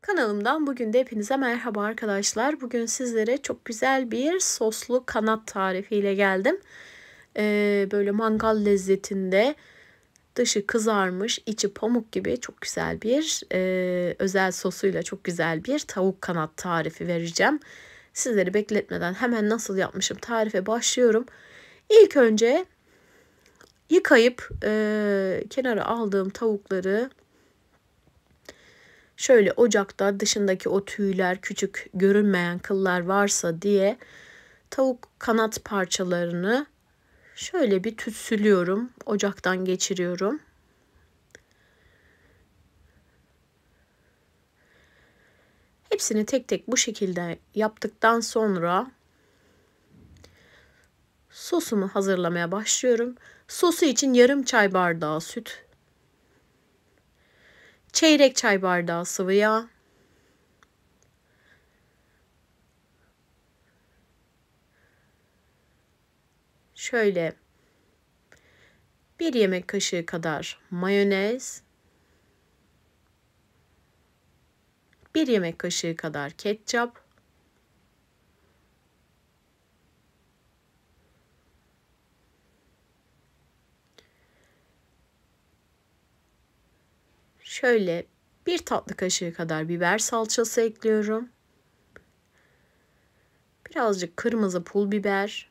Kanalımdan bugün de hepinize merhaba arkadaşlar. Bugün sizlere çok güzel bir soslu kanat tarifiyle geldim. Ee, böyle mangal lezzetinde dışı kızarmış, içi pamuk gibi çok güzel bir e, özel sosuyla çok güzel bir tavuk kanat tarifi vereceğim. Sizleri bekletmeden hemen nasıl yapmışım tarife başlıyorum. İlk önce yıkayıp e, kenara aldığım tavukları Şöyle ocakta dışındaki o tüyler, küçük görünmeyen kıllar varsa diye tavuk kanat parçalarını şöyle bir tütsülüyorum. Ocaktan geçiriyorum. Hepsini tek tek bu şekilde yaptıktan sonra sosumu hazırlamaya başlıyorum. Sosu için yarım çay bardağı süt çeyrek çay bardağı sıvı yağ, şöyle bir yemek kaşığı kadar mayonez, bir yemek kaşığı kadar ketçap, şöyle bir tatlı kaşığı kadar biber salçası ekliyorum. Birazcık kırmızı pul biber.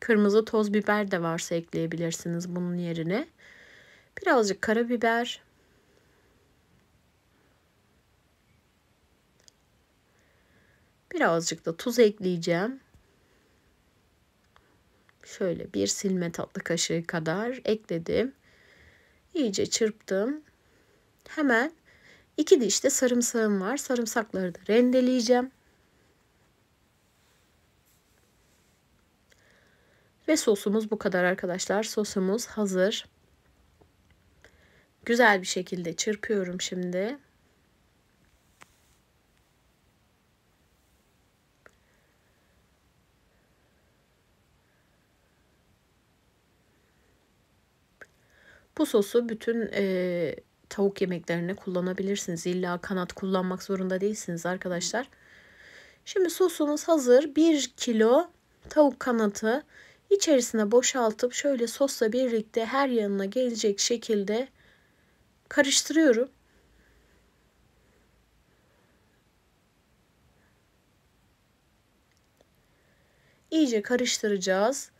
Kırmızı toz biber de varsa ekleyebilirsiniz bunun yerine. Birazcık karabiber. Birazcık da tuz ekleyeceğim. Şöyle bir silme tatlı kaşığı kadar ekledim iyice çırptım. Hemen iki diş de sarımsağım var. Sarımsakları da rendeleyeceğim. Ve sosumuz bu kadar arkadaşlar. Sosumuz hazır. Güzel bir şekilde çırpıyorum şimdi. Bu sosu bütün e, tavuk yemeklerine kullanabilirsiniz. İlla kanat kullanmak zorunda değilsiniz arkadaşlar. Şimdi sosumuz hazır. 1 kilo tavuk kanatı içerisine boşaltıp şöyle sosla birlikte her yanına gelecek şekilde karıştırıyorum. İyice karıştıracağız.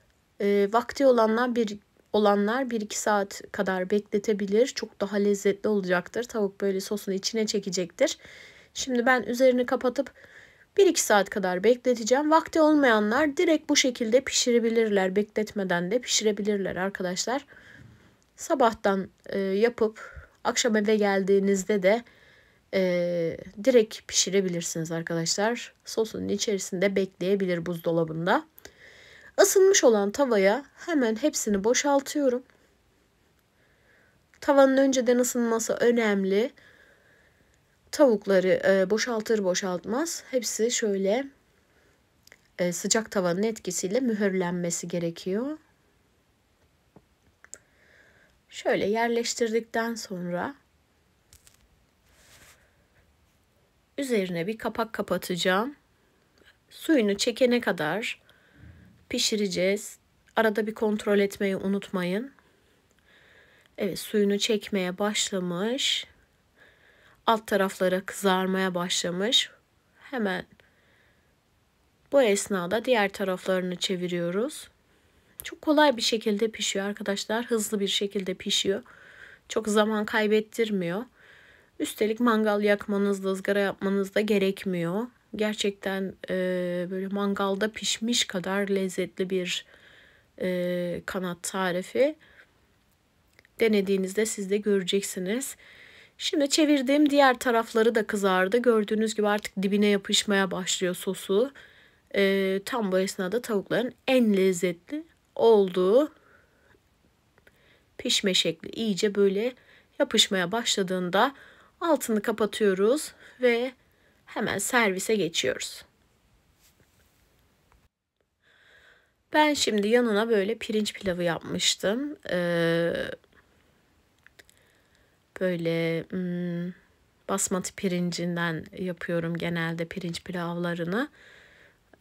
E, vakti olanlar bir olanlar 1-2 saat kadar bekletebilir. Çok daha lezzetli olacaktır. Tavuk böyle sosun içine çekecektir. Şimdi ben üzerini kapatıp 1-2 saat kadar bekleteceğim. Vakti olmayanlar direkt bu şekilde pişirebilirler. Bekletmeden de pişirebilirler arkadaşlar. Sabahtan e, yapıp akşam eve geldiğinizde de e, direkt pişirebilirsiniz arkadaşlar. Sosunun içerisinde bekleyebilir buzdolabında. Isınmış olan tavaya hemen hepsini boşaltıyorum. Tavanın önceden ısınması önemli. Tavukları e, boşaltır boşaltmaz hepsi şöyle e, sıcak tavanın etkisiyle mühürlenmesi gerekiyor. Şöyle yerleştirdikten sonra üzerine bir kapak kapatacağım. Suyunu çekene kadar pişireceğiz. Arada bir kontrol etmeyi unutmayın. Evet suyunu çekmeye başlamış. Alt taraflara kızarmaya başlamış. Hemen bu esnada diğer taraflarını çeviriyoruz. Çok kolay bir şekilde pişiyor arkadaşlar. Hızlı bir şekilde pişiyor. Çok zaman kaybettirmiyor. Üstelik mangal yakmanız da ızgara yapmanız da gerekmiyor. Gerçekten e, böyle mangalda pişmiş kadar lezzetli bir e, kanat tarifi. Denediğinizde siz de göreceksiniz. Şimdi çevirdiğim diğer tarafları da kızardı. Gördüğünüz gibi artık dibine yapışmaya başlıyor sosu. E, tam bu esnada tavukların en lezzetli olduğu pişme şekli iyice böyle yapışmaya başladığında altını kapatıyoruz ve hemen servise geçiyoruz. Ben şimdi yanına böyle pirinç pilavı yapmıştım. Ee, böyle hmm, basmati pirincinden yapıyorum genelde pirinç pilavlarını.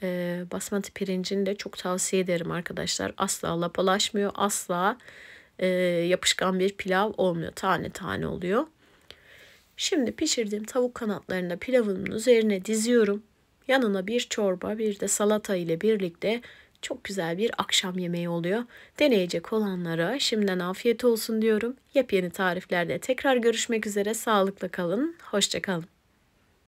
Ee, basmati pirincini de çok tavsiye ederim arkadaşlar. Asla lapalaşmıyor, asla e, yapışkan bir pilav olmuyor. Tane tane oluyor. Şimdi pişirdiğim tavuk kanatlarını pilavımın üzerine diziyorum. Yanına bir çorba, bir de salata ile birlikte çok güzel bir akşam yemeği oluyor. Deneyecek olanlara şimdiden afiyet olsun diyorum. Yepyeni tariflerde tekrar görüşmek üzere. Sağlıkla kalın. Hoşçakalın.